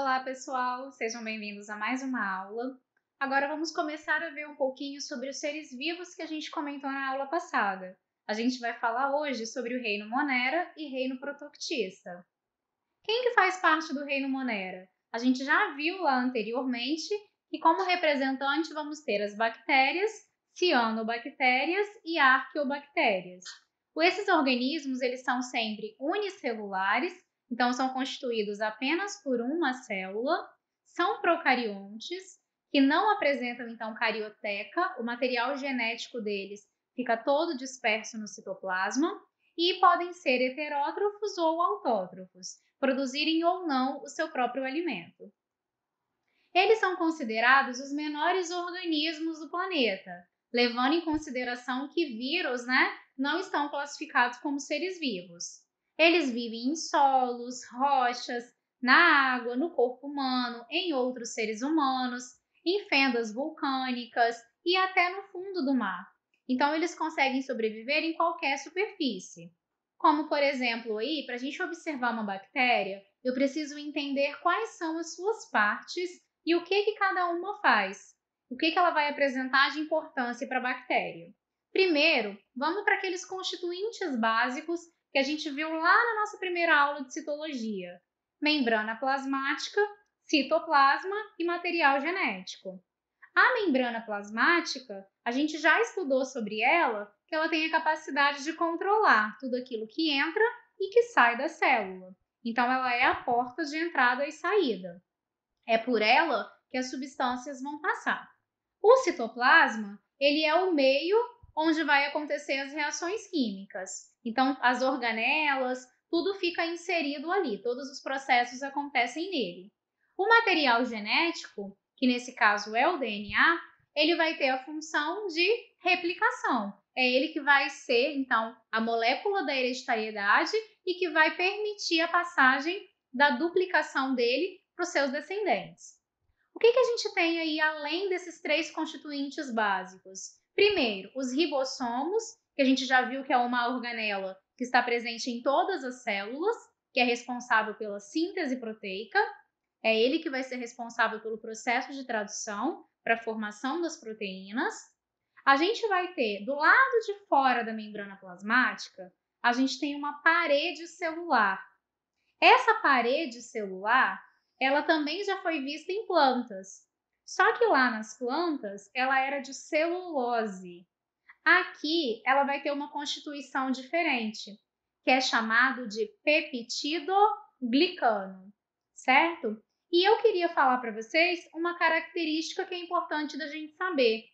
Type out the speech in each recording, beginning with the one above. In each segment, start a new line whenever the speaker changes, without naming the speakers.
Olá, pessoal! Sejam bem-vindos a mais uma aula. Agora vamos começar a ver um pouquinho sobre os seres vivos que a gente comentou na aula passada. A gente vai falar hoje sobre o reino Monera e reino Protoctista. Quem que faz parte do reino Monera? A gente já viu lá anteriormente que como representante vamos ter as bactérias, cianobactérias e arqueobactérias. Esses organismos eles são sempre unicelulares então, são constituídos apenas por uma célula, são procariontes, que não apresentam, então, carioteca, o material genético deles fica todo disperso no citoplasma, e podem ser heterótrofos ou autótrofos, produzirem ou não o seu próprio alimento. Eles são considerados os menores organismos do planeta, levando em consideração que vírus né, não estão classificados como seres vivos. Eles vivem em solos, rochas, na água, no corpo humano, em outros seres humanos, em fendas vulcânicas e até no fundo do mar. Então, eles conseguem sobreviver em qualquer superfície. Como, por exemplo, aí, para a gente observar uma bactéria, eu preciso entender quais são as suas partes e o que, que cada uma faz. O que, que ela vai apresentar de importância para a bactéria. Primeiro, vamos para aqueles constituintes básicos que a gente viu lá na nossa primeira aula de citologia: membrana plasmática, citoplasma e material genético. A membrana plasmática, a gente já estudou sobre ela, que ela tem a capacidade de controlar tudo aquilo que entra e que sai da célula. Então, ela é a porta de entrada e saída. É por ela que as substâncias vão passar. O citoplasma, ele é o meio onde vai acontecer as reações químicas. Então, as organelas, tudo fica inserido ali, todos os processos acontecem nele. O material genético, que nesse caso é o DNA, ele vai ter a função de replicação. É ele que vai ser, então, a molécula da hereditariedade e que vai permitir a passagem da duplicação dele para os seus descendentes. O que, que a gente tem aí além desses três constituintes básicos? Primeiro, os ribossomos, que a gente já viu que é uma organela que está presente em todas as células, que é responsável pela síntese proteica. É ele que vai ser responsável pelo processo de tradução para a formação das proteínas. A gente vai ter do lado de fora da membrana plasmática, a gente tem uma parede celular. Essa parede celular, ela também já foi vista em plantas. Só que lá nas plantas, ela era de celulose. Aqui, ela vai ter uma constituição diferente, que é chamado de peptidoglicano, certo? E eu queria falar para vocês uma característica que é importante da gente saber.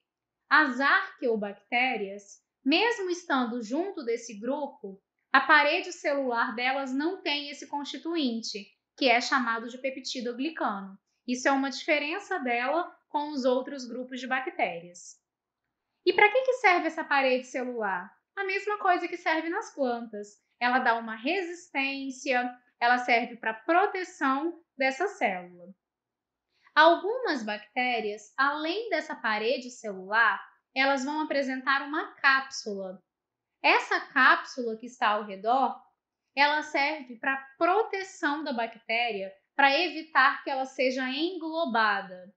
As arqueobactérias, mesmo estando junto desse grupo, a parede celular delas não tem esse constituinte, que é chamado de peptidoglicano. Isso é uma diferença dela com os outros grupos de bactérias. E para que, que serve essa parede celular? A mesma coisa que serve nas plantas. Ela dá uma resistência, ela serve para proteção dessa célula. Algumas bactérias, além dessa parede celular, elas vão apresentar uma cápsula. Essa cápsula que está ao redor, ela serve para proteção da bactéria para evitar que ela seja englobada,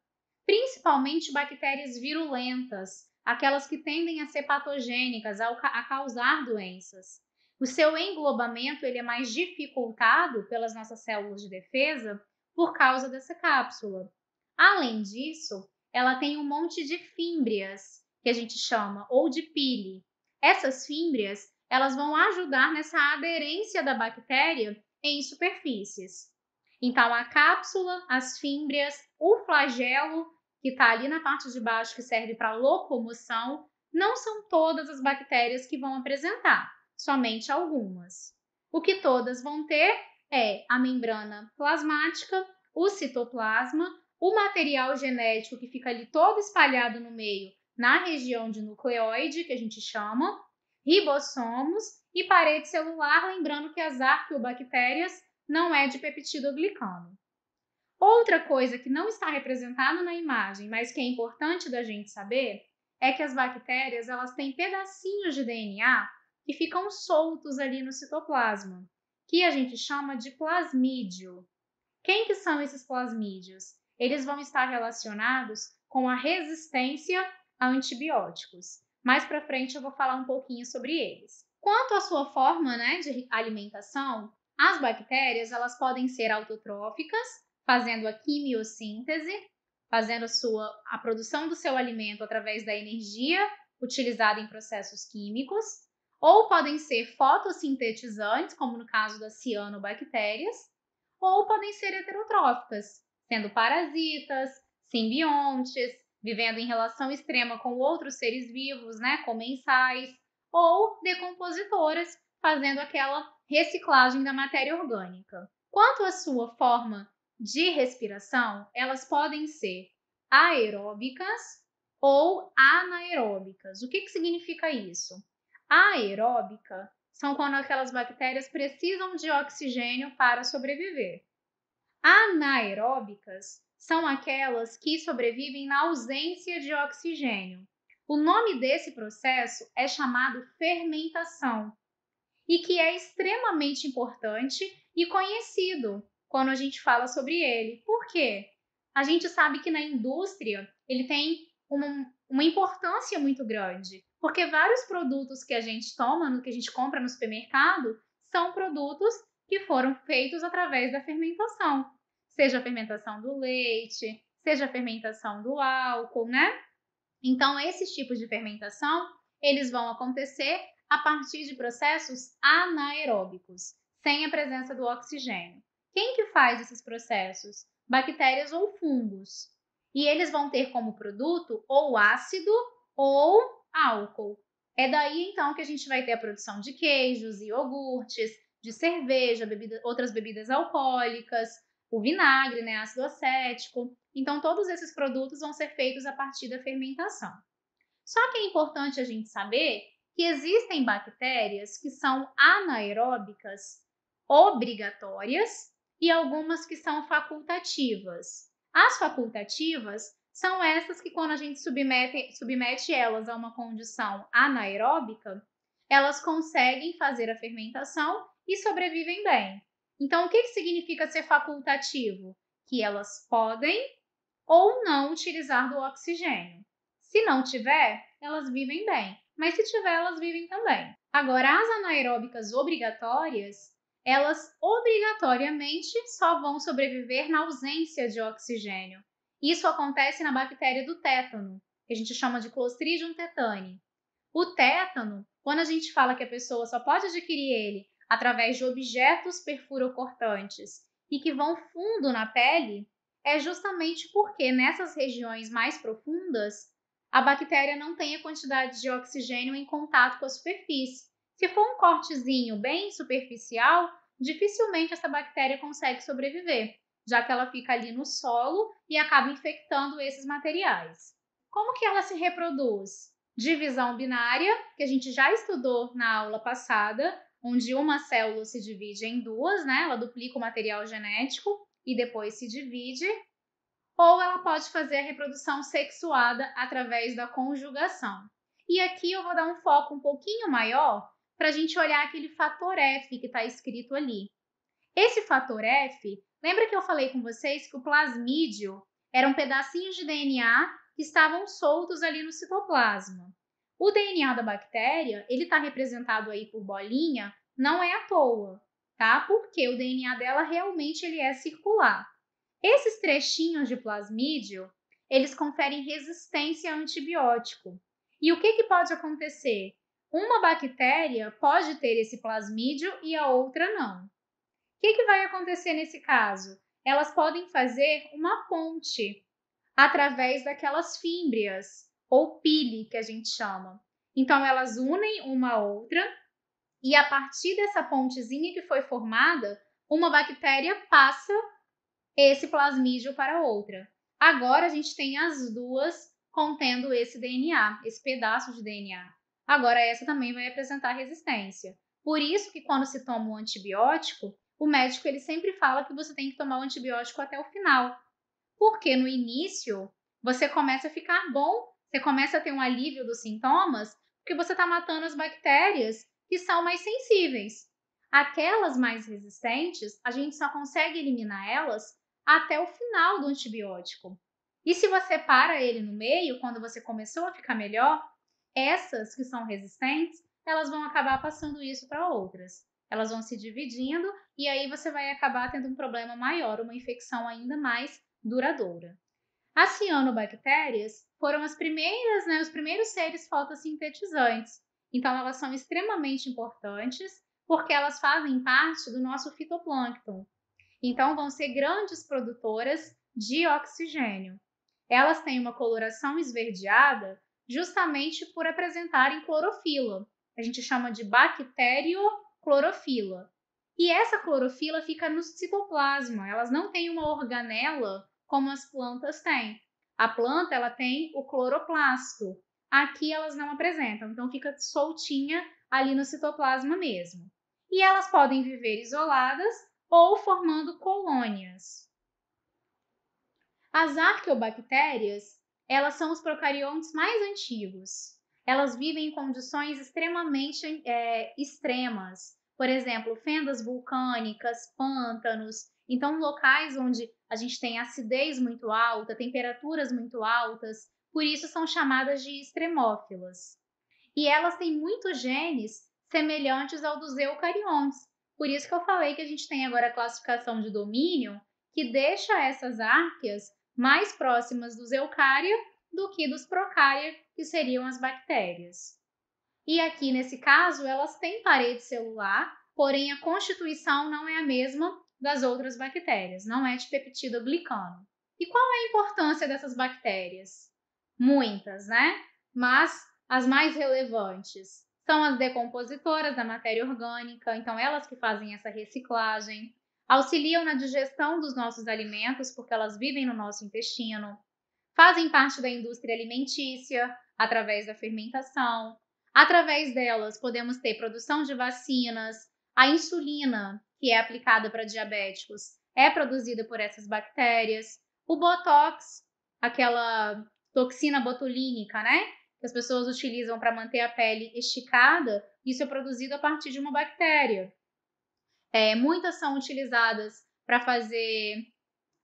principalmente bactérias virulentas, aquelas que tendem a ser patogênicas, a causar doenças. O seu englobamento ele é mais dificultado pelas nossas células de defesa por causa dessa cápsula. Além disso, ela tem um monte de fímbrias, que a gente chama, ou de pile. Essas fímbrias, elas vão ajudar nessa aderência da bactéria em superfícies. Então, a cápsula, as fímbrias, o flagelo, que está ali na parte de baixo, que serve para locomoção, não são todas as bactérias que vão apresentar, somente algumas. O que todas vão ter é a membrana plasmática, o citoplasma, o material genético que fica ali todo espalhado no meio, na região de nucleóide, que a gente chama, ribossomos e parede celular, lembrando que as arqueobactérias não é de peptidoglicano. Outra coisa que não está representada na imagem, mas que é importante da gente saber, é que as bactérias elas têm pedacinhos de DNA que ficam soltos ali no citoplasma, que a gente chama de plasmídio. Quem que são esses plasmídios? Eles vão estar relacionados com a resistência a antibióticos. Mais para frente eu vou falar um pouquinho sobre eles. Quanto à sua forma né, de alimentação, as bactérias, elas podem ser autotróficas, fazendo a quimiossíntese, fazendo a, sua, a produção do seu alimento através da energia utilizada em processos químicos, ou podem ser fotossintetizantes, como no caso das cianobactérias, ou podem ser heterotróficas, sendo parasitas, simbiontes, vivendo em relação extrema com outros seres vivos, né, comensais, ou decompositoras, fazendo aquela reciclagem da matéria orgânica. Quanto à sua forma de respiração, elas podem ser aeróbicas ou anaeróbicas. O que, que significa isso? aeróbica são quando aquelas bactérias precisam de oxigênio para sobreviver. Anaeróbicas são aquelas que sobrevivem na ausência de oxigênio. O nome desse processo é chamado fermentação e que é extremamente importante e conhecido quando a gente fala sobre ele. Por quê? A gente sabe que na indústria ele tem uma, uma importância muito grande, porque vários produtos que a gente toma, que a gente compra no supermercado, são produtos que foram feitos através da fermentação, seja a fermentação do leite, seja a fermentação do álcool, né? Então, esses tipos de fermentação, eles vão acontecer a partir de processos anaeróbicos, sem a presença do oxigênio. Quem que faz esses processos? Bactérias ou fungos. E eles vão ter como produto ou ácido ou álcool. É daí então que a gente vai ter a produção de queijos, iogurtes, de cerveja, bebida, outras bebidas alcoólicas, o vinagre, né, ácido acético. Então, todos esses produtos vão ser feitos a partir da fermentação. Só que é importante a gente saber que existem bactérias que são anaeróbicas obrigatórias e algumas que são facultativas. As facultativas são essas que, quando a gente submete, submete elas a uma condição anaeróbica, elas conseguem fazer a fermentação e sobrevivem bem. Então, o que, que significa ser facultativo? Que elas podem ou não utilizar do oxigênio. Se não tiver, elas vivem bem mas se tiver, elas vivem também. Agora, as anaeróbicas obrigatórias, elas obrigatoriamente só vão sobreviver na ausência de oxigênio. Isso acontece na bactéria do tétano, que a gente chama de Clostridium tetani. O tétano, quando a gente fala que a pessoa só pode adquirir ele através de objetos perfurocortantes e que vão fundo na pele, é justamente porque nessas regiões mais profundas a bactéria não tem a quantidade de oxigênio em contato com a superfície. Se for um cortezinho bem superficial, dificilmente essa bactéria consegue sobreviver, já que ela fica ali no solo e acaba infectando esses materiais. Como que ela se reproduz? Divisão binária, que a gente já estudou na aula passada, onde uma célula se divide em duas, né? Ela duplica o material genético e depois se divide ou ela pode fazer a reprodução sexuada através da conjugação. E aqui eu vou dar um foco um pouquinho maior para a gente olhar aquele fator F que está escrito ali. Esse fator F, lembra que eu falei com vocês que o plasmídio eram pedacinhos de DNA que estavam soltos ali no citoplasma. O DNA da bactéria, ele está representado aí por bolinha, não é à toa, tá? Porque o DNA dela realmente ele é circular. Esses trechinhos de plasmídio, eles conferem resistência a antibiótico. E o que, que pode acontecer? Uma bactéria pode ter esse plasmídio e a outra não. O que, que vai acontecer nesse caso? Elas podem fazer uma ponte através daquelas fímbrias, ou pile, que a gente chama. Então, elas unem uma a outra, e a partir dessa pontezinha que foi formada, uma bactéria passa esse plasmídio para outra. Agora a gente tem as duas contendo esse DNA, esse pedaço de DNA. Agora essa também vai apresentar resistência. Por isso que quando se toma um antibiótico, o médico ele sempre fala que você tem que tomar o antibiótico até o final. Porque no início você começa a ficar bom, você começa a ter um alívio dos sintomas, porque você está matando as bactérias que são mais sensíveis. Aquelas mais resistentes, a gente só consegue eliminar elas até o final do antibiótico. E se você para ele no meio, quando você começou a ficar melhor, essas que são resistentes, elas vão acabar passando isso para outras. Elas vão se dividindo e aí você vai acabar tendo um problema maior, uma infecção ainda mais duradoura. As cianobactérias foram as primeiras, né, os primeiros seres fotossintetizantes. Então elas são extremamente importantes porque elas fazem parte do nosso fitoplâncton, então, vão ser grandes produtoras de oxigênio. Elas têm uma coloração esverdeada justamente por apresentarem clorofila. A gente chama de bacterioclorofila. E essa clorofila fica no citoplasma. Elas não têm uma organela como as plantas têm. A planta ela tem o cloroplasto. Aqui elas não apresentam, então fica soltinha ali no citoplasma mesmo. E elas podem viver isoladas ou formando colônias. As arqueobactérias, elas são os procariontes mais antigos. Elas vivem em condições extremamente é, extremas, por exemplo, fendas vulcânicas, pântanos, então locais onde a gente tem acidez muito alta, temperaturas muito altas, por isso são chamadas de extremófilas. E elas têm muitos genes semelhantes ao dos eucariontes, por isso que eu falei que a gente tem agora a classificação de domínio que deixa essas árqueas mais próximas dos eucária do que dos procária, que seriam as bactérias. E aqui nesse caso, elas têm parede celular, porém a constituição não é a mesma das outras bactérias, não é de peptido glicano. E qual é a importância dessas bactérias? Muitas, né? Mas as mais relevantes são as decompositoras da matéria orgânica, então elas que fazem essa reciclagem, auxiliam na digestão dos nossos alimentos, porque elas vivem no nosso intestino, fazem parte da indústria alimentícia através da fermentação. Através delas, podemos ter produção de vacinas, a insulina, que é aplicada para diabéticos, é produzida por essas bactérias, o botox, aquela toxina botulínica, né? as pessoas utilizam para manter a pele esticada, isso é produzido a partir de uma bactéria. É, muitas são utilizadas para fazer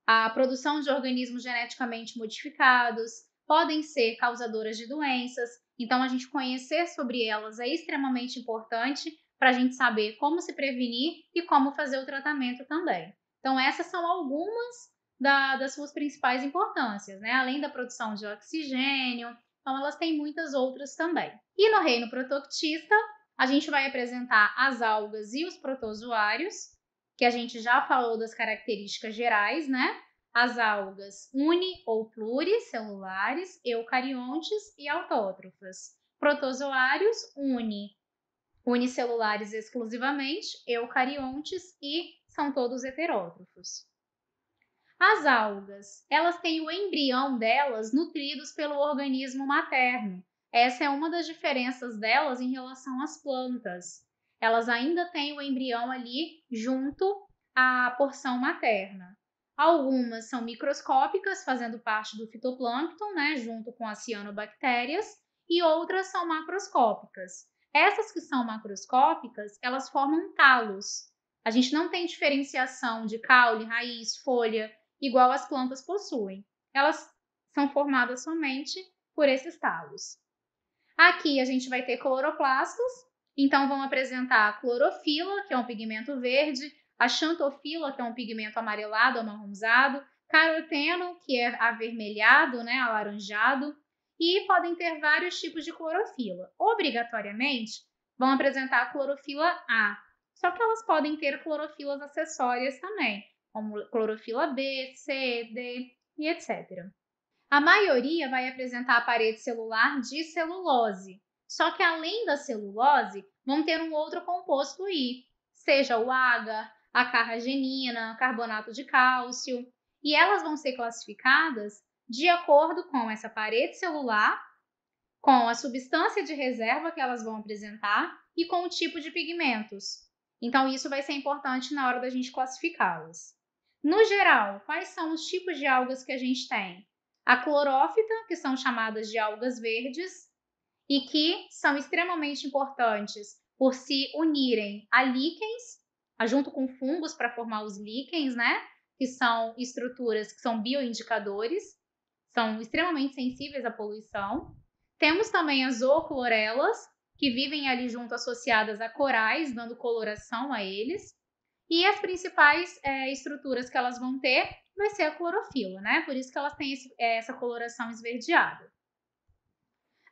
a produção de organismos geneticamente modificados, podem ser causadoras de doenças, então a gente conhecer sobre elas é extremamente importante para a gente saber como se prevenir e como fazer o tratamento também. Então, essas são algumas da, das suas principais importâncias, né? Além da produção de oxigênio, então, elas têm muitas outras também. E no reino protoctista, a gente vai apresentar as algas e os protozoários, que a gente já falou das características gerais, né? As algas uni ou pluricelulares, eucariontes e autótrofas. Protozoários uni, unicelulares exclusivamente, eucariontes e são todos heterótrofos. As algas, elas têm o embrião delas nutridos pelo organismo materno. Essa é uma das diferenças delas em relação às plantas. Elas ainda têm o embrião ali junto à porção materna. Algumas são microscópicas, fazendo parte do fitoplâncton, né, junto com as cianobactérias, e outras são macroscópicas. Essas que são macroscópicas, elas formam talos. A gente não tem diferenciação de caule, raiz, folha, igual as plantas possuem. Elas são formadas somente por esses talos. Aqui a gente vai ter cloroplastos, então vão apresentar a clorofila, que é um pigmento verde, a xantofila, que é um pigmento amarelado, amarronzado, caroteno, que é avermelhado, né, alaranjado, e podem ter vários tipos de clorofila. Obrigatoriamente, vão apresentar a clorofila A, só que elas podem ter clorofilas acessórias também, como clorofila B, C, D e etc. A maioria vai apresentar a parede celular de celulose, só que além da celulose, vão ter um outro composto aí, seja o agar, a carragenina, carbonato de cálcio, e elas vão ser classificadas de acordo com essa parede celular, com a substância de reserva que elas vão apresentar e com o tipo de pigmentos. Então, isso vai ser importante na hora da gente classificá-las. No geral, quais são os tipos de algas que a gente tem? A clorófita, que são chamadas de algas verdes, e que são extremamente importantes por se unirem a líquens, junto com fungos para formar os líquens, né? Que são estruturas que são bioindicadores, são extremamente sensíveis à poluição. Temos também as zooclorelas, que vivem ali junto associadas a corais, dando coloração a eles. E as principais é, estruturas que elas vão ter vai ser a clorofila, né? Por isso que elas têm esse, é, essa coloração esverdeada.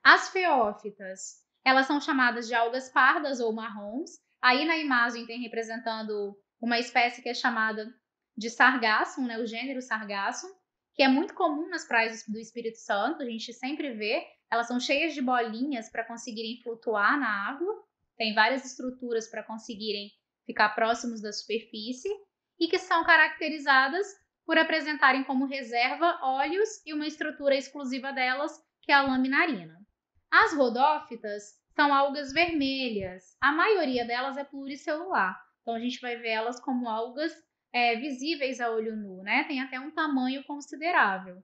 As feófitas, elas são chamadas de algas pardas ou marrons. Aí na imagem tem representando uma espécie que é chamada de sargasso, né? O gênero sargasso, que é muito comum nas praias do Espírito Santo. A gente sempre vê. Elas são cheias de bolinhas para conseguirem flutuar na água. Tem várias estruturas para conseguirem ficar próximos da superfície e que são caracterizadas por apresentarem como reserva óleos e uma estrutura exclusiva delas, que é a laminarina. As rodófitas são algas vermelhas, a maioria delas é pluricelular, então a gente vai ver elas como algas é, visíveis a olho nu, né? Tem até um tamanho considerável.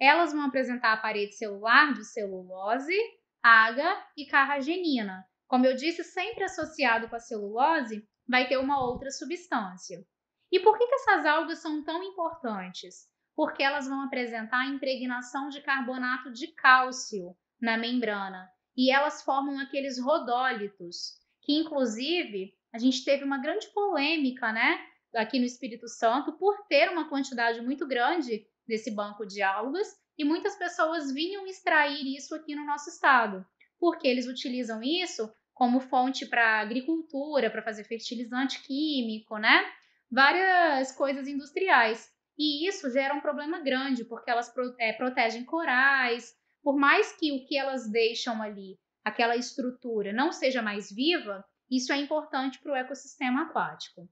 Elas vão apresentar a parede celular de celulose, água e carragenina. Como eu disse, sempre associado com a celulose, vai ter uma outra substância. E por que, que essas algas são tão importantes? Porque elas vão apresentar a impregnação de carbonato de cálcio na membrana e elas formam aqueles rodólitos, que inclusive a gente teve uma grande polêmica, né, aqui no Espírito Santo por ter uma quantidade muito grande desse banco de algas e muitas pessoas vinham extrair isso aqui no nosso estado, porque eles utilizam isso como fonte para agricultura, para fazer fertilizante químico, né? Várias coisas industriais. E isso gera um problema grande, porque elas é, protegem corais. Por mais que o que elas deixam ali, aquela estrutura, não seja mais viva, isso é importante para o ecossistema aquático.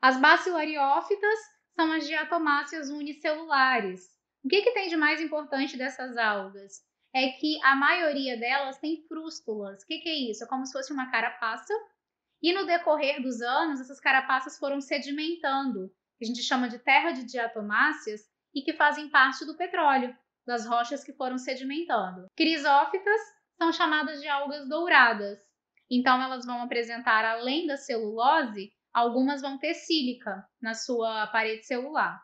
As bacilariófitas são as diatomáceas unicelulares. O que, que tem de mais importante dessas algas? é que a maioria delas tem frústulas. O que, que, é isso? É como se fosse uma carapaça. E no decorrer dos anos, essas carapaças foram sedimentando, que a gente chama de terra de diatomáceas, e que fazem parte do petróleo, das rochas que foram sedimentando. Crisófitas são chamadas de algas douradas. Então, elas vão apresentar, além da celulose, algumas vão ter sílica na sua parede celular.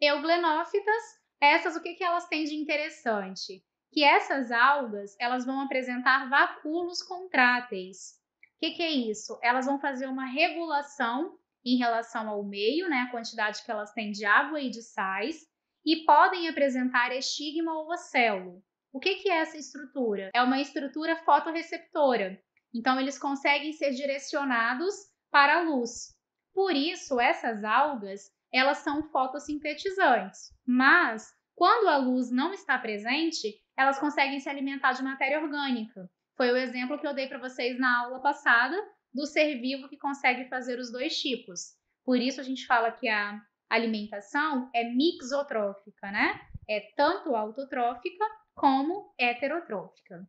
Euglenófitas, essas o que, que elas têm de interessante? que essas algas elas vão apresentar vacúolos contráteis. O que, que, é isso? Elas vão fazer uma regulação em relação ao meio, né, a quantidade que elas têm de água e de sais, e podem apresentar estigma ou ocelo. O que, que é essa estrutura? É uma estrutura fotoreceptora. Então, eles conseguem ser direcionados para a luz. Por isso, essas algas, elas são fotossintetizantes. Mas, quando a luz não está presente, elas conseguem se alimentar de matéria orgânica. Foi o exemplo que eu dei para vocês na aula passada do ser vivo que consegue fazer os dois tipos. Por isso a gente fala que a alimentação é mixotrófica, né? É tanto autotrófica como heterotrófica.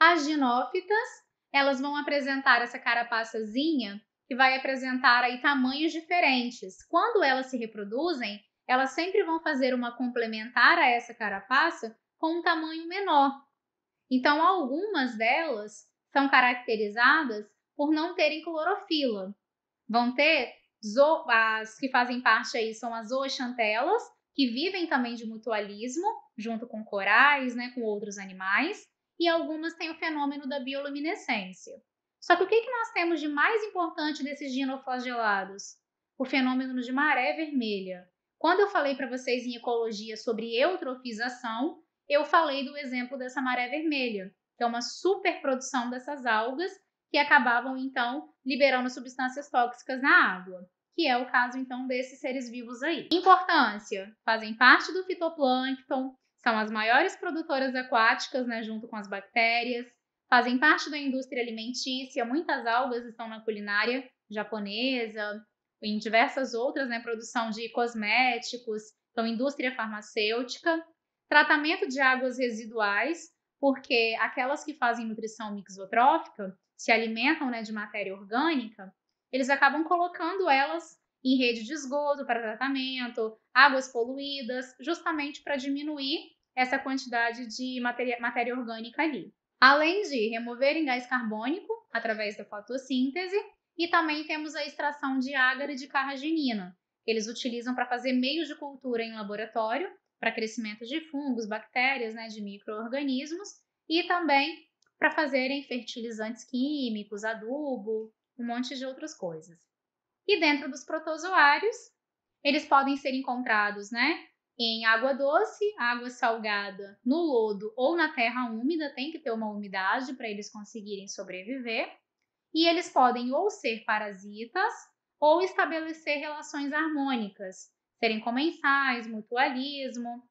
As ginófitas, elas vão apresentar essa carapaçazinha que vai apresentar aí tamanhos diferentes. Quando elas se reproduzem, elas sempre vão fazer uma complementar a essa carapaça com um tamanho menor. Então, algumas delas são caracterizadas por não terem clorofila. Vão ter as que fazem parte aí são as zooxantelas, que vivem também de mutualismo, junto com corais, né, com outros animais, e algumas têm o fenômeno da bioluminescência. Só que o que, que nós temos de mais importante desses dinoflagelados? O fenômeno de maré vermelha. Quando eu falei para vocês em ecologia sobre eutrofização, eu falei do exemplo dessa maré vermelha, que é uma superprodução dessas algas que acabavam então liberando substâncias tóxicas na água, que é o caso então desses seres vivos aí. Importância: fazem parte do fitoplâncton, são as maiores produtoras aquáticas, né, junto com as bactérias, fazem parte da indústria alimentícia, muitas algas estão na culinária japonesa, em diversas outras, né, produção de cosméticos, então indústria farmacêutica, tratamento de águas residuais, porque aquelas que fazem nutrição mixotrófica se alimentam né, de matéria orgânica, eles acabam colocando elas em rede de esgoto para tratamento, águas poluídas, justamente para diminuir essa quantidade de matéria, matéria orgânica ali. Além de removerem gás carbônico através da fotossíntese, e também temos a extração de ágara e de carragenina, que eles utilizam para fazer meios de cultura em laboratório, para crescimento de fungos, bactérias, né, de micro-organismos, e também para fazerem fertilizantes químicos, adubo, um monte de outras coisas. E dentro dos protozoários, eles podem ser encontrados, né, em água doce, água salgada, no lodo ou na terra úmida, tem que ter uma umidade para eles conseguirem sobreviver e eles podem ou ser parasitas ou estabelecer relações harmônicas, serem comensais, mutualismo,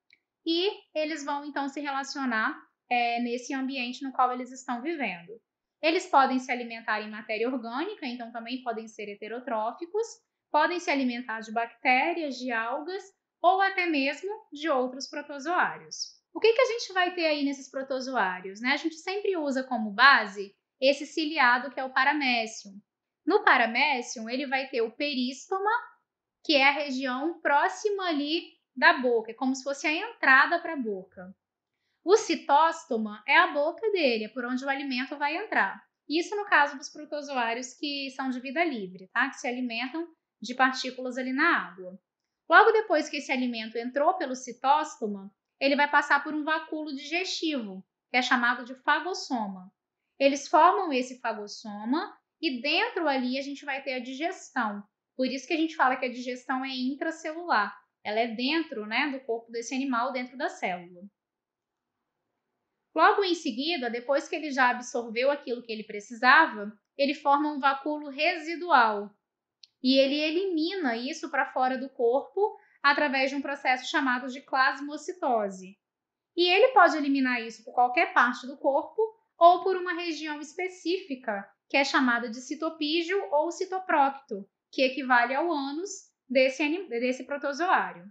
e eles vão então se relacionar é, nesse ambiente no qual eles estão vivendo. Eles podem se alimentar em matéria orgânica, então também podem ser heterotróficos, podem se alimentar de bactérias, de algas ou até mesmo de outros protozoários. O que, que a gente vai ter aí nesses protozoários? Né? A gente sempre usa como base esse ciliado que é o paramécium. No paramécium, ele vai ter o peristoma, que é a região próxima ali da boca, é como se fosse a entrada para a boca. O citóstoma é a boca dele, é por onde o alimento vai entrar. Isso no caso dos protozoários que são de vida livre, tá? Que se alimentam de partículas ali na água. Logo depois que esse alimento entrou pelo citóstoma, ele vai passar por um vacúolo digestivo, que é chamado de fagossoma. Eles formam esse fagossoma e dentro ali a gente vai ter a digestão. Por isso que a gente fala que a digestão é intracelular. Ela é dentro, né, do corpo desse animal, dentro da célula. Logo em seguida, depois que ele já absorveu aquilo que ele precisava, ele forma um vacúolo residual e ele elimina isso para fora do corpo através de um processo chamado de plasmocitose. E ele pode eliminar isso por qualquer parte do corpo ou por uma região específica, que é chamada de citopígio ou citoprócto, que equivale ao ânus desse, desse protozoário.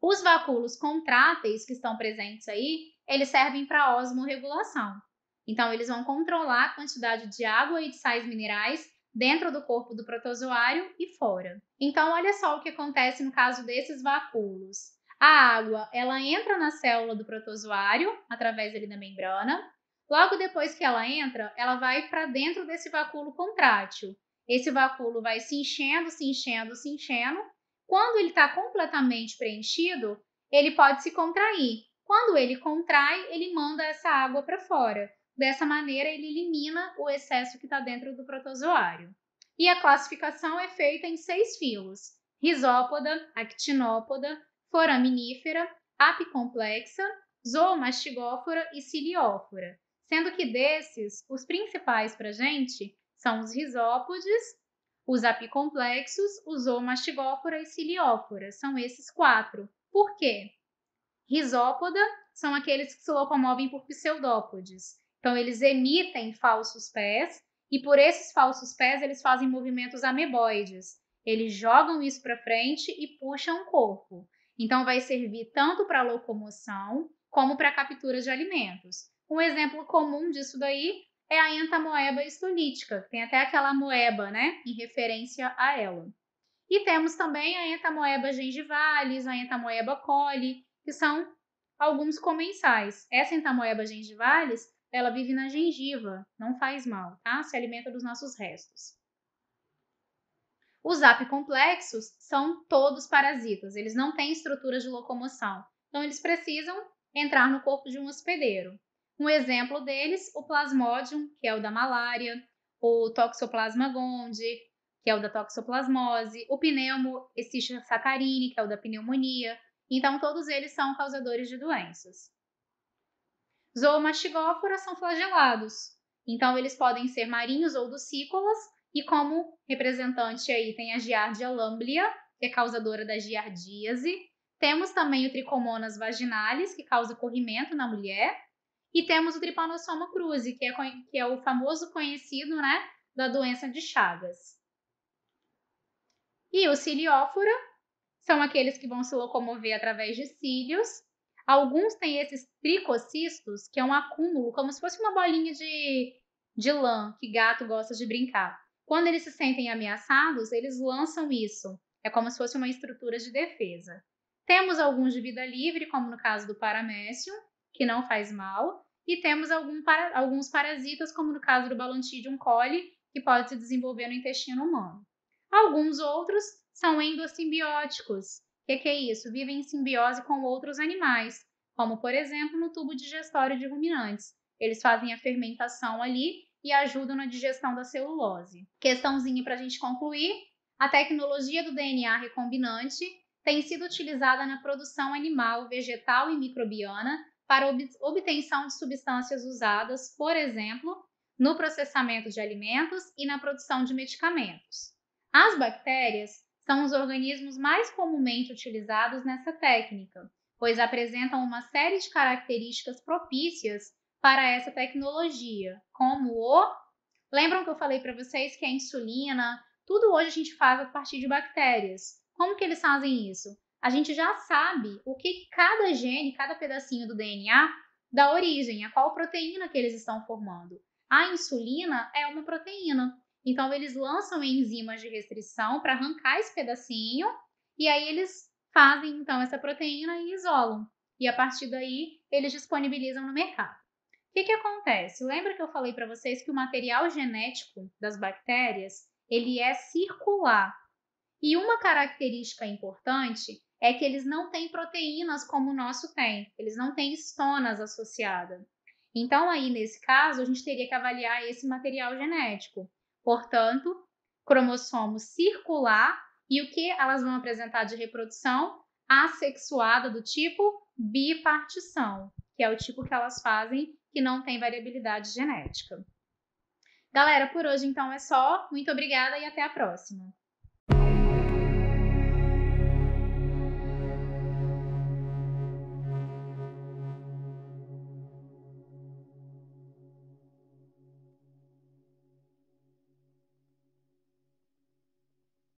Os vacúolos contráteis que estão presentes aí, eles servem para osmorregulação. Então, eles vão controlar a quantidade de água e de sais minerais dentro do corpo do protozoário e fora. Então, olha só o que acontece no caso desses vacúolos. A água, ela entra na célula do protozoário através ali da membrana, Logo depois que ela entra, ela vai para dentro desse vacúolo contrátil. Esse vacúolo vai se enchendo, se enchendo, se enchendo. Quando ele está completamente preenchido, ele pode se contrair. Quando ele contrai, ele manda essa água para fora. Dessa maneira, ele elimina o excesso que está dentro do protozoário. E a classificação é feita em seis filos: risópoda, actinópoda, foraminífera, apicomplexa, zoomastigófora e ciliófora sendo que desses, os principais para gente são os risópodes, os apicomplexos, os omastigófora e ciliófora. São esses quatro. Por quê? Risópoda são aqueles que se locomovem por pseudópodes. Então, eles emitem falsos pés e por esses falsos pés eles fazem movimentos ameboides. Eles jogam isso para frente e puxam o corpo. Então, vai servir tanto para locomoção como para captura de alimentos. Um exemplo comum disso daí é a entamoeba estolítica, tem até aquela moeba, né, em referência a ela. E temos também a entamoeba gengivalis, a entamoeba coli, que são alguns comensais. Essa entamoeba gengivalis, ela vive na gengiva, não faz mal, tá? Se alimenta dos nossos restos. Os apicomplexos são todos parasitas, eles não têm estrutura de locomoção. Então, eles precisam entrar no corpo de um hospedeiro. Um exemplo deles, o plasmodium, que é o da malária, o toxoplasma gondii, que é o da toxoplasmose, o pneumo sacarine, que é o da pneumonia. Então, todos eles são causadores de doenças. Zoomastigófora são flagelados. Então, eles podem ser marinhos ou ducícolas, e como representante aí tem a Giardia lamblia, que é causadora da giardíase. Temos também o Trichomonas vaginalis, que causa corrimento na mulher, e temos o tripanossoma cruzi, que é, que é o famoso conhecido né, da doença de Chagas. E o ciliófora são aqueles que vão se locomover através de cílios. Alguns têm esses tricocistos, que é um acúmulo, como se fosse uma bolinha de, de lã que gato gosta de brincar. Quando eles se sentem ameaçados, eles lançam isso. É como se fosse uma estrutura de defesa. Temos alguns de vida livre, como no caso do paramécio, que não faz mal, e temos algum para, alguns parasitas, como no caso do Balantidium coli, que pode se desenvolver no intestino humano. Alguns outros são endossimbióticos. O que, que é isso? Vivem em simbiose com outros animais, como por exemplo no tubo digestório de ruminantes. Eles fazem a fermentação ali e ajudam na digestão da celulose. Questãozinha para a gente concluir: a tecnologia do DNA recombinante tem sido utilizada na produção animal, vegetal e microbiana para obtenção de substâncias usadas, por exemplo, no processamento de alimentos e na produção de medicamentos. As bactérias são os organismos mais comumente utilizados nessa técnica, pois apresentam uma série de características propícias para essa tecnologia, como o. Lembram que eu falei para vocês que a insulina, tudo hoje a gente faz a partir de bactérias. Como que eles fazem isso? a gente já sabe o que cada gene, cada pedacinho do DNA dá origem, a qual proteína que eles estão formando. A insulina é uma proteína. Então, eles lançam enzimas de restrição para arrancar esse pedacinho e aí eles fazem, então, essa proteína e isolam. E a partir daí, eles disponibilizam no mercado. O que, que acontece? Lembra que eu falei para vocês que o material genético das bactérias, ele é circular. E uma característica importante é que eles não têm proteínas como o nosso tem, eles não têm estonas associada. Então, aí nesse caso, a gente teria que avaliar esse material genético. Portanto, cromossomo circular e o que elas vão apresentar de reprodução assexuada do tipo bipartição, que é o tipo que elas fazem que não tem variabilidade genética. Galera, por hoje então é só. Muito obrigada e até a próxima.